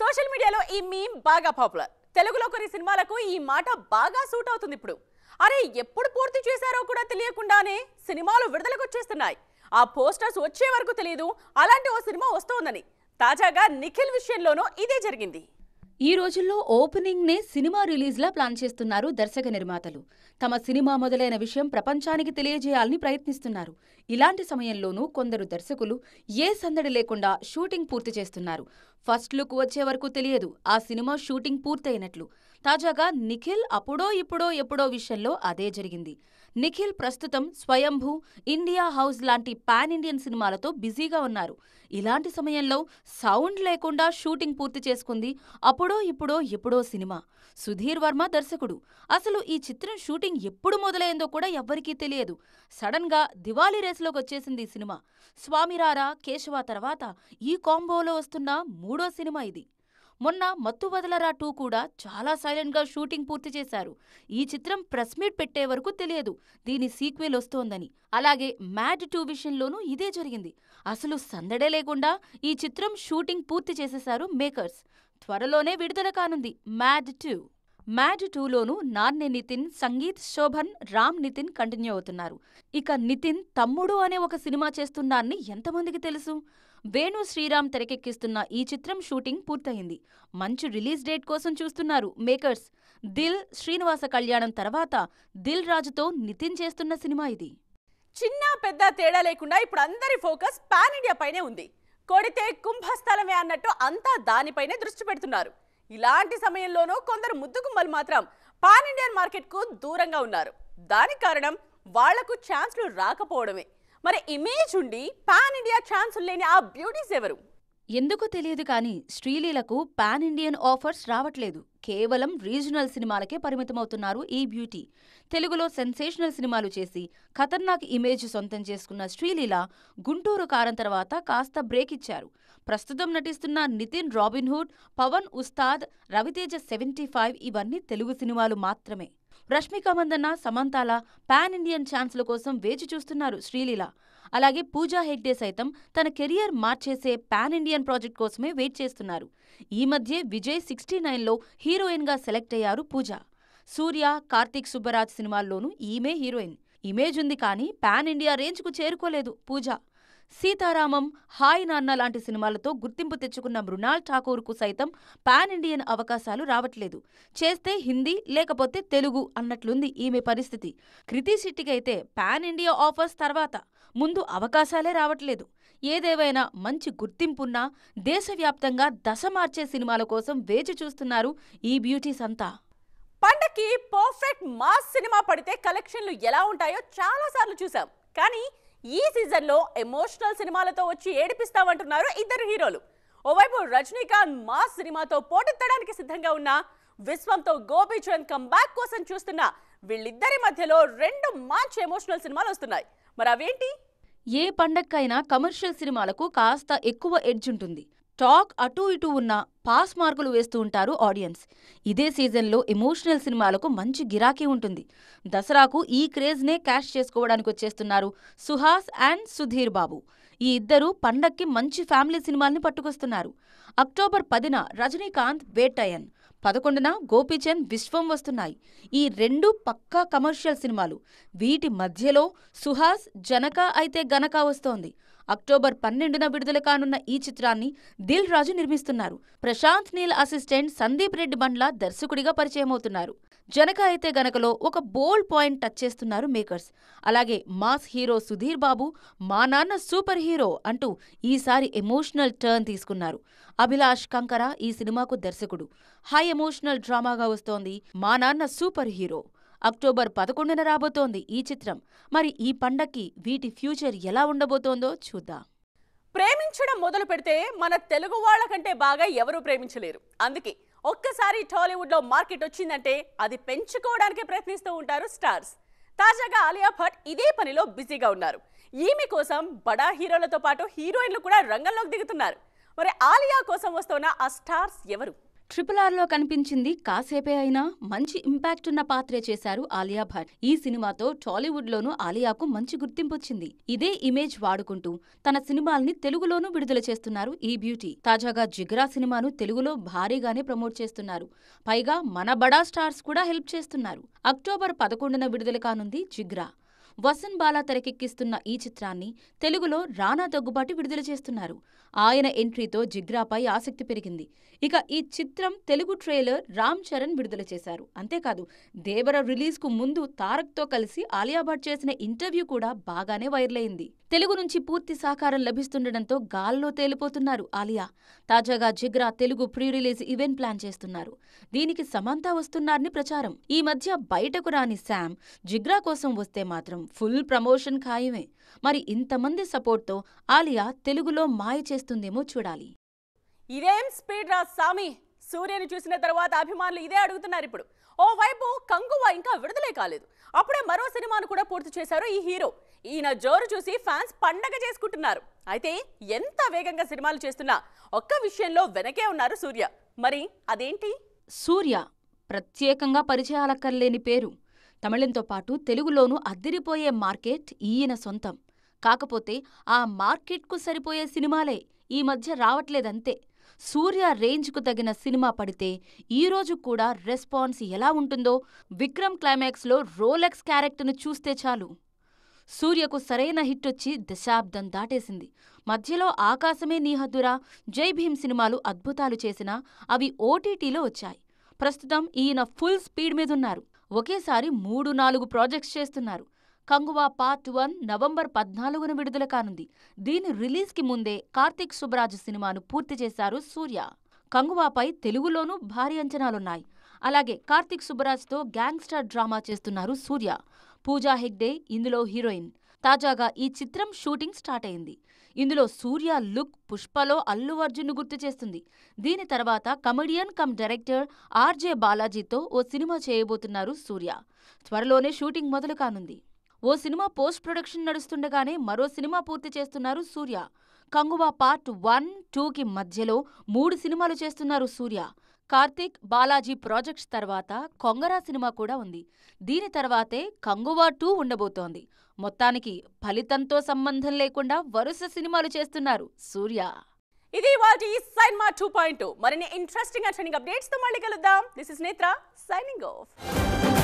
social మీడియాలో ఈ meme బాగా పాపులర్ తెలుగులో కొన్ని సినిమాలకు ఈ మాట బాగా సూట్ అవుతుంది ఇప్పుడు అరే ఎప్పుడు పూర్తి చేశారో కూడా తెలియకుండానే సినిమాలు విడుదలకు వచ్చేస్తున్నాయి ఆ పోస్టర్స్ వచ్చే వరకు తెలియదు అలాంటి ఓ సినిమా వస్తోందని తాజాగా నిఖిల్ విషయంలోనూ ఇదే జరిగింది ఈ రోజుల్లో ఓపెనింగ్నే సినిమా రిలీజ్లా ప్లాన్ చేస్తున్నారు దర్శక నిర్మాతలు తమ సినిమా మొదలైన విషయం ప్రపంచానికి తెలియజేయాలని ప్రయత్నిస్తున్నారు ఇలాంటి సమయంలోనూ కొందరు దర్శకులు ఏ సందడి లేకుండా షూటింగ్ పూర్తి చేస్తున్నారు ఫస్ట్ లుక్ వచ్చే వరకు తెలియదు ఆ సినిమా షూటింగ్ పూర్తయినట్లు తాజాగా నిఖిల్ అప్పుడో ఇప్పుడో ఎప్పుడో విషయంలో అదే జరిగింది నిఖిల్ ప్రస్తుతం స్వయంభూ ఇండియా హౌస్ లాంటి పాన్ ఇండియన్ సినిమాలతో బిజీగా ఉన్నారు ఇలాంటి సమయంలో సౌండ్ లేకుండా షూటింగ్ పూర్తి చేసుకుంది అప్పుడో ఇప్పుడో ఎప్పుడో సినిమా సుధీర్ వర్మ దర్శకుడు అసలు ఈ చిత్రం షూటింగ్ ఎప్పుడు మొదలైందో కూడా ఎవ్వరికీ తెలియదు సడన్గా దివాళీ రేసులోకి వచ్చేసింది ఈ సినిమా స్వామిరారా కేశవ తర్వాత ఈ కాంబోలో వస్తున్న మూడో సినిమా ఇది మొన్న మత్తు వదలరా టూ కూడా చాలా సైలెంట్గా షూటింగ్ పూర్తి చేశారు ఈ చిత్రం ప్రెస్ మీట్ పెట్టే వరకు తెలియదు దీని సీక్వెల్ వస్తోందని అలాగే మ్యాడ్ టూ విషయంలోనూ ఇదే జరిగింది అసలు సందడే లేకుండా ఈ చిత్రం షూటింగ్ పూర్తి చేసేశారు మేకర్స్ త్వరలోనే విడుదల కానుంది మ్యాడ్ టూ మ్యాడ్ టూలోనూ నాన్నే నితిన్ సంగీత్ శోభన్ రామ్ నితిన్ కంటిన్యూ అవుతున్నారు ఇక నితిన్ తమ్ముడు అనే ఒక సినిమా చేస్తున్నారని ఎంతమందికి తెలుసు వేణు శ్రీరామ్ తెరకెక్కిస్తున్న ఈ చిత్రం షూటింగ్ పూర్తయింది మంచి రిలీజ్ డేట్ కోసం చూస్తున్నారు మేకర్స్ దిల్ శ్రీనివాస కళ్యాణం తర్వాత దిల్ రాజుతో నితిన్ చేస్తున్న సినిమా ఇది చిన్న పెద్ద తేడా లేకుండా ఇప్పుడు అందరి ఫోకస్ పాన్ ఇండియా పైనే ఉంది కొడితే కుంభస్థలమే అన్నట్టు అంతా దానిపైనే దృష్టి పెడుతున్నారు ఇలాంటి సమయంలోనూ కొందరు ముద్దుగుమ్మలు మాత్రం పాన్ ఇండియన్ మార్కెట్కు దూరంగా ఉన్నారు దానికి కారణం వాళ్లకు ఛాన్స్లు రాకపోవడమే మరి ఇమేజ్ ఉండి పాన్ ఇండియా ఛాన్స్ లేని ఆ బ్యూటీస్ ఎవరు ఎందుకో తెలియదు కానీ శ్రీలీలకు పాన్ ఇండియన్ ఆఫర్స్ రావట్లేదు కేవలం రీజనల్ సినిమాలకే పరిమితమవుతున్నారు ఈ బ్యూటీ తెలుగులో సెన్సేషనల్ సినిమాలు చేసి ఖతర్నాక్ ఇమేజ్ సొంతం చేసుకున్న శ్రీలీల గుంటూరు కారం తర్వాత కాస్త బ్రేక్ ఇచ్చారు ప్రస్తుతం నటిస్తున్న Nithin Robinhood Pawan Ustaad Raviteja seventy five ఇవన్నీ తెలుగు సినిమాలు మాత్రమే రష్మిక మందన్న సమంతాల పాన్ ఇండియన్ ఛాన్స్ల కోసం వేచి చూస్తున్నారు శ్రీలీల అలాగే పూజా హెగ్డే సైతం తన కెరియర్ మార్చేసే పాన్ ఇండియన్ ప్రాజెక్ట్ కోసమే వెయిట్ చేస్తున్నారు ఈ మధ్యే విజయ్ సిక్స్టీ నైన్లో హీరోయిన్గా సెలెక్ట్ అయ్యారు పూజ సూర్య కార్తీక్ సుబ్బరాజ్ సినిమాల్లోనూ ఈమె హీరోయిన్ ఇమేజ్ ఉంది కానీ పాన్ ఇండియా రేంజ్కు చేరుకోలేదు పూజ సీతారామం హాయ్ నాన్న లాంటి సినిమాలతో గుర్తింపు తెచ్చుకున్న మృణాల్ ఠాకూర్కు సైతం పాన్ ఇండియన్ అవకాశాలు రావట్లేదు చేస్తే హిందీ లేకపోతే తెలుగు అన్నట్లుంది ఈమె పరిస్థితి కృతి శెట్టికైతే పాన్ ఇండియా ఆఫర్స్ తర్వాత ముందు అవకాశాలే రావట్లేదు ఏదేవైనా మంచి గుర్తింపున్నా దేశవ్యాప్తంగా దశ మార్చే సినిమాల కోసం వేచి చూస్తున్నారు ఈ బ్యూటీస్ అంతా పండక్కి పర్ఫెక్ట్ మాస్ సినిమా పడితే కలెక్షన్లు ఎలా ఉంటాయో చాలాసార్లు చూసాం కానీ ఈ సీజన్ లో ఎమోషనల్ సినిమాలతో వచ్చి ఏడిపిస్తామంటున్నారు ఇద్దరు హీరోలు ఓవైపు రజనీకాంత్ మా సినిమాతో పోటెత్తడానికి సిద్ధంగా ఉన్న విశ్వంతో గోపీచరణ్ కంబ్యాక్ కోసం చూస్తున్న వీళ్ళిద్దరి మధ్యలో రెండు మంచి ఎమోషనల్ సినిమాలు వస్తున్నాయి మరి అవేంటి ఏ పండక్కైనా కమర్షియల్ సినిమాలకు కాస్త ఎక్కువ ఎడ్జ్ ఉంటుంది టాక్ అటూ ఇటూ ఉన్న పాస్ మార్కులు వేస్తూ ఉంటారు ఆడియన్స్ ఇదే సీజన్లో ఎమోషనల్ సినిమాలకు మంచి గిరాకీ ఉంటుంది దసరాకు ఈ క్రేజ్నే క్యాష్ చేసుకోవడానికి వచ్చేస్తున్నారు సుహాస్ అండ్ సుధీర్ బాబు ఈ ఇద్దరు పండక్కి మంచి ఫ్యామిలీ సినిమాల్ని పట్టుకొస్తున్నారు అక్టోబర్ పదిన రజనీకాంత్ వేటయన్ పదకొండున గోపీచంద్ విశ్వం వస్తున్నాయి ఈ రెండు పక్కా కమర్షియల్ సినిమాలు వీటి మధ్యలో సుహాస్ జనక అయితే గనక వస్తోంది అక్టోబర్ పన్నెండున విడుదల కానున్న ఈ చిత్రాన్ని దిల్ రాజు నిర్మిస్తున్నారు ప్రశాంత్ నీల్ అసిస్టెంట్ సందీప్ రెడ్డి బండ్లా దర్శకుడిగా పరిచయమవుతున్నారు జనక అయితే గనకలో ఒక బోల్డ్ పాయింట్ టచ్ చేస్తున్నారు మేకర్స్ అలాగే mass hero Sudheer Babu Maa Nanna super hero అంటూ ఈసారి ఎమోషనల్ టర్న్ తీసుకున్నారు అభిలాష్ కంకర ఈ సినిమాకు దర్శకుడు హై ఎమోషనల్ డ్రామాగా వస్తోంది మా నాన్న సూపర్ హీరో అక్టోబర్ పదకొండున రాబోతోంది ఈ చిత్రం మరి ఈ పండక్కి వీటి ఫ్యూచర్ ఎలా ఉండబోతోందో చూద్దాం ప్రేమించడం మొదలు పెడితే మన తెలుగు వాళ్ళ కంటే బాగా ఎవరూ ప్రేమించలేరు అందుకే ఒక్కసారి టాలీవుడ్లో మార్కెట్ వచ్చిందంటే అది పెంచుకోవడానికి ప్రయత్నిస్తూ ఉంటారు స్టార్స్ తాజాగా ఆలియా భట్ ఇదే పనిలో బిజీగా ఉన్నారు ఈమె కోసం బడా హీరోలతో పాటు హీరోయిన్లు కూడా రంగంలోకి దిగుతున్నారు మరి ఆలియా కోసం వస్తున్న ఆ స్టార్స్ ఎవరు ట్రిపుల్ ఆర్లో కనిపించింది కాసేపే అయినా మంచి ఇంపాక్ట్ ఉన్న పాత్రే చేశారు ఆలియా భట్ ఈ సినిమాతో టాలీవుడ్లోనూ ఆలియాకు మంచి గుర్తింపు వచ్చింది ఇదే ఇమేజ్ వాడుకుంటూ తన సినిమాల్ని తెలుగులోనూ విడుదల చేస్తున్నారు ఈ బ్యూటీ తాజాగా జిగ్రా సినిమాను తెలుగులో భారీగానే ప్రమోట్ చేస్తున్నారు పైగా మన బడా స్టార్స్ కూడా హెల్ప్ చేస్తున్నారు అక్టోబర్ పదకొండున విడుదల కానుంది జిగ్రా వసన్ బాలా తెరకెక్కిస్తున్న ఈ చిత్రాన్ని తెలుగులో రానా దగ్గుబాటి విడుదల చేస్తున్నారు ఆయన ఎంట్రీతో జిగ్రాపై ఆసక్తి పెరిగింది ఇక ఈ చిత్రం తెలుగు ట్రైలర్ రామ్ చరణ్ విడుదల చేశారు అంతేకాదు దేవర రిలీజ్కు ముందు తారక్తో కలిసి ఆలియా భట్ చేసిన ఇంటర్వ్యూ కూడా బాగానే వైరల్ అయింది తెలుగు నుంచి పూర్తి సహకారం లభిస్తుండటంతో గాల్లో తేలిపోతున్నారు ఆలియా తాజాగా Jigra Telugu pre release event plan చేస్తున్నారు దీనికి సమంతా వస్తున్నారని ప్రచారం ఈ మధ్య బయటకు రాని శామ్ జిగ్రా కోసం వస్తే మాత్రం ఫుల్ ప్రమోషన్ ఖాయమే మరి ఇంతమంది సపోర్ట్తో ఆలియా తెలుగులో మాయ చేస్తుందేమో చూడాలి ఇదేం స్పీడ్ రా సామి సూర్యని చూసిన తర్వాత అభిమానులు ఇదే అడుగుతున్నారు ఇప్పుడు ఓవైపు కంగువ ఇంకా విడుదలే కాలేదు అప్పుడే మరో సినిమాను కూడా పూర్తి చేశారు ఈ హీరో ఈయన జోరు చూసి ఫ్యాన్స్ పండగ చేసుకుంటున్నారు అయితే ఎంత వేగంగా సినిమాలు చేస్తున్నా ఒక్క విషయంలో వెనకే ఉన్నారు సూర్య మరి అదేంటి సూర్య ప్రత్యేకంగా పరిచయాలక్కర్లేని పేరు తమిళంతో పాటు తెలుగులోనూ అద్దిరిపోయే మార్కెట్ ఈయన సొంతం కాకపోతే ఆ మార్కెట్కు సరిపోయే సినిమాలే ఈ మధ్య రావట్లేదంతే సూర్య రేంజ్కు తగిన సినిమా పడితే ఈరోజు కూడా రెస్పాన్స్ ఎలా ఉంటుందో విక్రమ్ క్లైమాక్స్లో రోలెక్స్ క్యారెక్టర్ను చూస్తే చాలు సూర్యకు సరైన హిట్ వచ్చి దశాబ్దం దాటేసింది మధ్యలో ఆకాశమే నీహద్దురా జై భీమ్ సినిమాలు అద్భుతాలు చేసినా అవి ఓటీటీలో వచ్చాయి ప్రస్తుతం ఈయన ఫుల్ స్పీడ్ మీదున్నారు ఒకేసారి మూడు నాలుగు ప్రాజెక్ట్స్ చేస్తున్నారు కంగువా పార్ట్ వన్ నవంబర్ పద్నాలుగున విడుదల కానుంది దీని రిలీజ్కి ముందే కార్తిక్ సుబ్రాజ్ సినిమాను పూర్తి చేశారు సూర్య కంగువాపై తెలుగులోనూ భారీ అంచనాలున్నాయి అలాగే కార్తిక్ సుబ్రాజ్తో గ్యాంగ్స్టర్ డ్రామా చేస్తున్నారు సూర్య పూజా హెగ్డే ఇందులో హీరోయిన్ తాజాగా ఈ చిత్రం షూటింగ్ స్టార్ట్ అయింది ఇందులో సూర్య లుక్ పుష్పలో అల్లు అర్జున్ను గుర్తు చేస్తుంది దీని తర్వాత కమెడియన్ కమ్ డైరెక్టర్ ఆర్జే బాలాజీతో ఓ సినిమా చేయబోతున్నారు సూర్య త్వరలోనే షూటింగ్ మొదలు కానుంది ఓ సినిమా పోస్ట్ ప్రొడక్షన్ నడుస్తుండగానే మరో సినిమా పూర్తి చేస్తున్నారు సూర్య కంగువా పార్ట్ వన్ టూకి మధ్యలో మూడు సినిమాలు చేస్తున్నారు సూర్య కార్తీక్ బాలాజీ ప్రాజెక్ట్స్ తర్వాత కొంగరా సినిమా కూడా ఉంది దీని తర్వాతే కంగువా టూ ఉండబోతోంది మొత్తానికి ఫలితంతో సంబంధం లేకుండా వరుస సినిమాలు చేస్తున్నారు సూర్య ఇది వాటి సైన్మా టూ పాయింట్ మరిన్ని ఇంట్రెస్టింగ్ అండ్ ట్రెండింగ్ మళ్ళీ కలుద్దాం this is Netra signing of